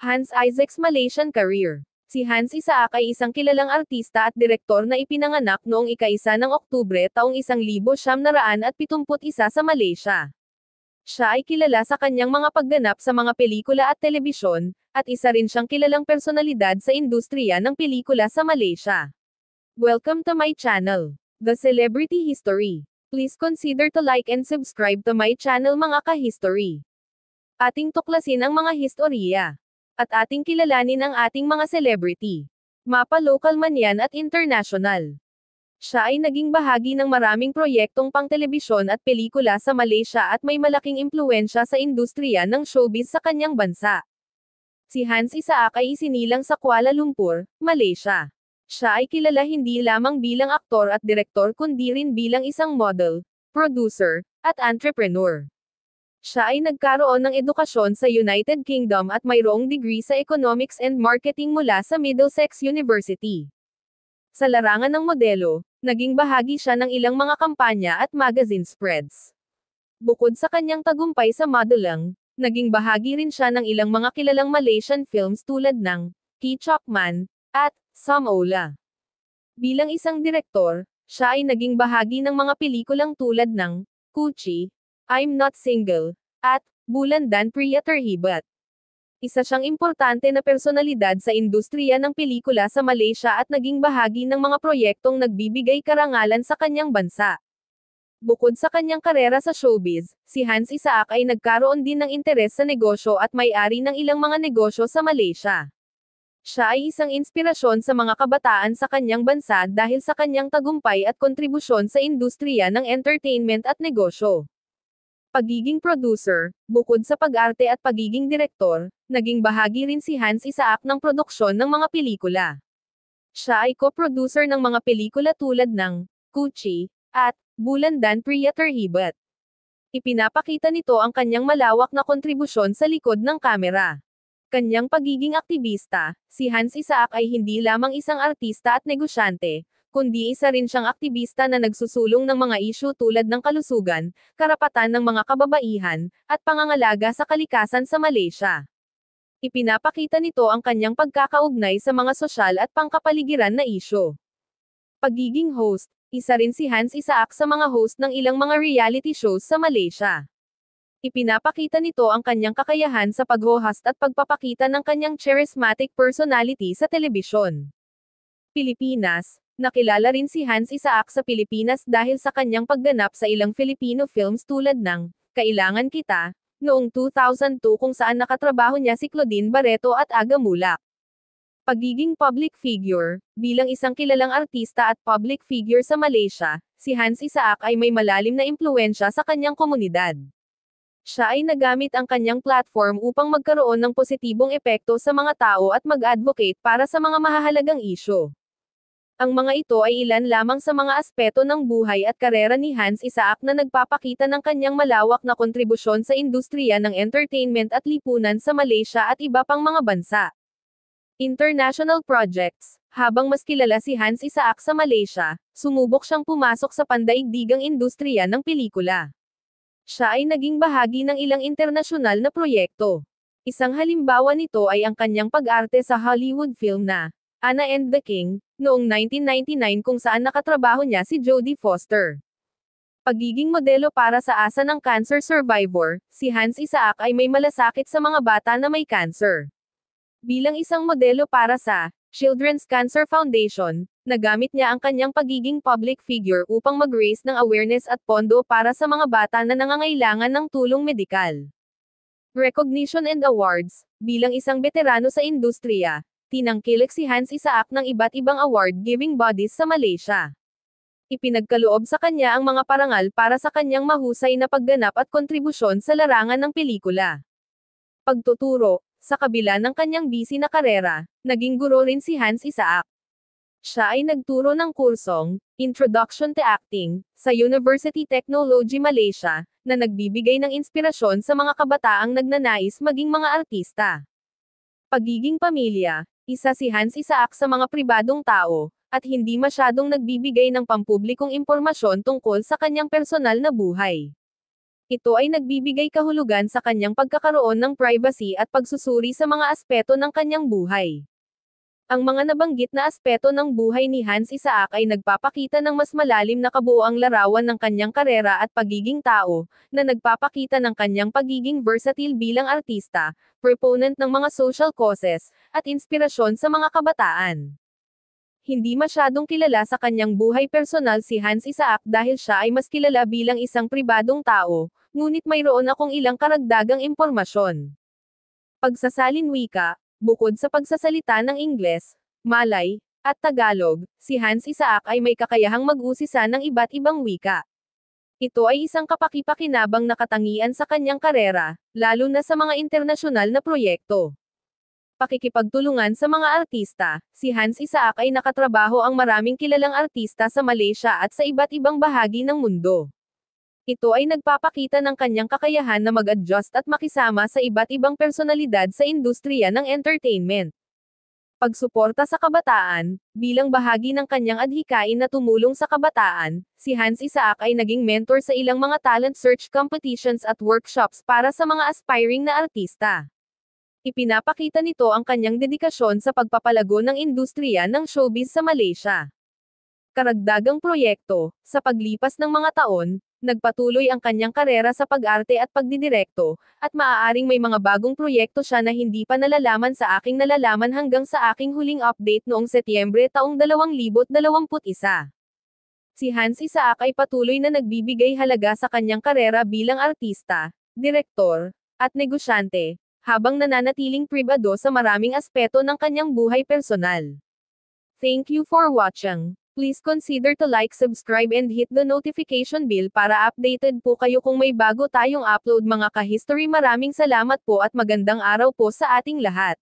Hans Isaac's Malaysian career. Si Hans Isaac ay isang kilalang artista at direktor na ipinanganak noong ika-1 ng Oktubre taong 1971 sa Malaysia. Siya ay kilala sa kanyang mga pagganap sa mga pelikula at telebisyon, at isa rin siyang kilalang personalidad sa industriya ng pelikula sa Malaysia. Welcome to my channel, The Celebrity History. Please consider to like and subscribe to my channel mga ka-history. Ating tuklasin ang mga historia at ating kilalanin ang ating mga celebrity. Mapa local man yan at international. Siya ay naging bahagi ng maraming proyektong pangtelebisyon at pelikula sa Malaysia at may malaking impluensya sa industriya ng showbiz sa kanyang bansa. Si Hans Isaac ay isinilang sa Kuala Lumpur, Malaysia. Siya ay kilala hindi lamang bilang aktor at direktor kundi rin bilang isang model, producer, at entrepreneur. Siya ay nagkaroon ng edukasyon sa United Kingdom at mayroong degree sa Economics and Marketing mula sa Middlesex University. Sa larangan ng modelo, naging bahagi siya ng ilang mga kampanya at magazine spreads. Bukod sa kanyang tagumpay sa modeling, naging bahagi rin siya ng ilang mga kilalang Malaysian films tulad ng Ki Chokman at Sam Ola. Bilang isang direktor, siya ay naging bahagi ng mga pelikulang tulad ng Kuchi, I'm Not Single, at Bulandan Priya Terhibat. Isa siyang importante na personalidad sa industriya ng pelikula sa Malaysia at naging bahagi ng mga proyektong nagbibigay karangalan sa kanyang bansa. Bukod sa kanyang karera sa showbiz, si Hans Isaac ay nagkaroon din ng interes sa negosyo at may-ari ng ilang mga negosyo sa Malaysia. Siya ay isang inspirasyon sa mga kabataan sa kanyang bansa dahil sa kanyang tagumpay at kontribusyon sa industriya ng entertainment at negosyo. Pagiging producer, bukod sa pag-arte at pagiging direktor, naging bahagi rin si Hans Isaac ng produksyon ng mga pelikula. Siya ay co-producer ng mga pelikula tulad ng Kuchi at Bulandan Priya Terhibat. Ipinapakita nito ang kanyang malawak na kontribusyon sa likod ng kamera. Kanyang pagiging aktivista, si Hans Isaac ay hindi lamang isang artista at negosyante, kundi isa rin siyang aktivista na nagsusulong ng mga isyu tulad ng kalusugan, karapatan ng mga kababaihan, at pangangalaga sa kalikasan sa Malaysia. Ipinapakita nito ang kanyang pagkakaugnay sa mga sosyal at pangkapaligiran na isyu. Pagiging host, isa rin si Hans Isaak sa mga host ng ilang mga reality shows sa Malaysia. Ipinapakita nito ang kanyang kakayahan sa pag-host at pagpapakita ng kanyang charismatic personality sa telebisyon. Pilipinas, Nakilala rin si Hans Isaac sa Pilipinas dahil sa kanyang pagganap sa ilang Filipino films tulad ng Kailangan Kita, noong 2002 kung saan nakatrabaho niya si Claudine Barreto at Aga Mulak. Pagiging public figure, bilang isang kilalang artista at public figure sa Malaysia, si Hans Isaac ay may malalim na impluensya sa kanyang komunidad. Siya ay nagamit ang kanyang platform upang magkaroon ng positibong epekto sa mga tao at mag-advocate para sa mga mahahalagang isyo. Ang mga ito ay ilan lamang sa mga aspeto ng buhay at karera ni Hans Isaac na nagpapakita ng kanyang malawak na kontribusyon sa industriya ng entertainment at lipunan sa Malaysia at iba pang mga bansa. International Projects Habang mas kilala si Hans Isaac sa Malaysia, sumubok siyang pumasok sa pandaigdigang industriya ng pelikula. Siya ay naging bahagi ng ilang internasyonal na proyekto. Isang halimbawa nito ay ang kanyang pag-arte sa Hollywood film na Anna and the King, noong 1999 kung saan nakatrabaho niya si Jodie Foster. Pagiging modelo para sa asa ng cancer survivor, si Hans Isaac ay may malasakit sa mga bata na may cancer. Bilang isang modelo para sa Children's Cancer Foundation, nagamit niya ang kanyang pagiging public figure upang mag-raise ng awareness at pondo para sa mga bata na nangangailangan ng tulong medikal. Recognition and Awards Bilang isang veterano sa industriya, tinangkilik si Hans Isaac ng iba't ibang award-giving bodies sa Malaysia. Ipinagkaloob sa kanya ang mga parangal para sa kanyang mahusay na pagganap at kontribusyon sa larangan ng pelikula. Pagtuturo, sa kabila ng kanyang busy na karera, naging guro rin si Hans Isaac. Siya ay nagturo ng kursong, Introduction to Acting, sa University Technology Malaysia, na nagbibigay ng inspirasyon sa mga kabataang nagnanais maging mga artista. Pagiging pamilya, isa si Hans Isaac sa mga pribadong tao, at hindi masyadong nagbibigay ng pampublikong impormasyon tungkol sa kanyang personal na buhay. Ito ay nagbibigay kahulugan sa kanyang pagkakaroon ng privacy at pagsusuri sa mga aspeto ng kanyang buhay. Ang mga nabanggit na aspeto ng buhay ni Hans Isaac ay nagpapakita ng mas malalim na kabuoang larawan ng kanyang karera at pagiging tao, na nagpapakita ng kanyang pagiging versatile bilang artista, proponent ng mga social causes, at inspirasyon sa mga kabataan. Hindi masyadong kilala sa kanyang buhay personal si Hans Isaac dahil siya ay mas kilala bilang isang pribadong tao, ngunit mayroon akong ilang karagdagang impormasyon. Pagsasalin wika, Bukod sa pagsasalita ng Ingles, Malay, at Tagalog, si Hans Isaac ay may kakayahang mag-usisa ng iba't ibang wika. Ito ay isang kapakipakinabang na katangian sa kanyang karera, lalo na sa mga internasyonal na proyekto. Pakikipagtulungan sa mga artista, si Hans Isaac ay nakatrabaho ang maraming kilalang artista sa Malaysia at sa iba't ibang bahagi ng mundo. Ito ay nagpapakita ng kanyang kakayahan na mag-adjust at makisama sa iba't ibang personalidad sa industriya ng entertainment. Pagsuporta sa kabataan, bilang bahagi ng kanyang adhikain na tumulong sa kabataan, si Hans Isaac ay naging mentor sa ilang mga talent search competitions at workshops para sa mga aspiring na artista. Ipinapakita nito ang kanyang dedikasyon sa pagpapalago ng industriya ng showbiz sa Malaysia karagdagang proyekto, sa paglipas ng mga taon, nagpatuloy ang kanyang karera sa pag-arte at pagdidirekto, at maaaring may mga bagong proyekto siya na hindi pa nalalaman sa aking nalalaman hanggang sa aking huling update noong Setyembre taong 2021. Si Hans Isaac ay patuloy na nagbibigay halaga sa kanyang karera bilang artista, direktor, at negosyante, habang nananatiling pribado sa maraming aspeto ng kanyang buhay personal. Thank you for watching. Please consider to like, subscribe and hit the notification bell para updated po kayo kung may bago tayong upload mga kahistory. Maraming salamat po at magandang araw po sa ating lahat.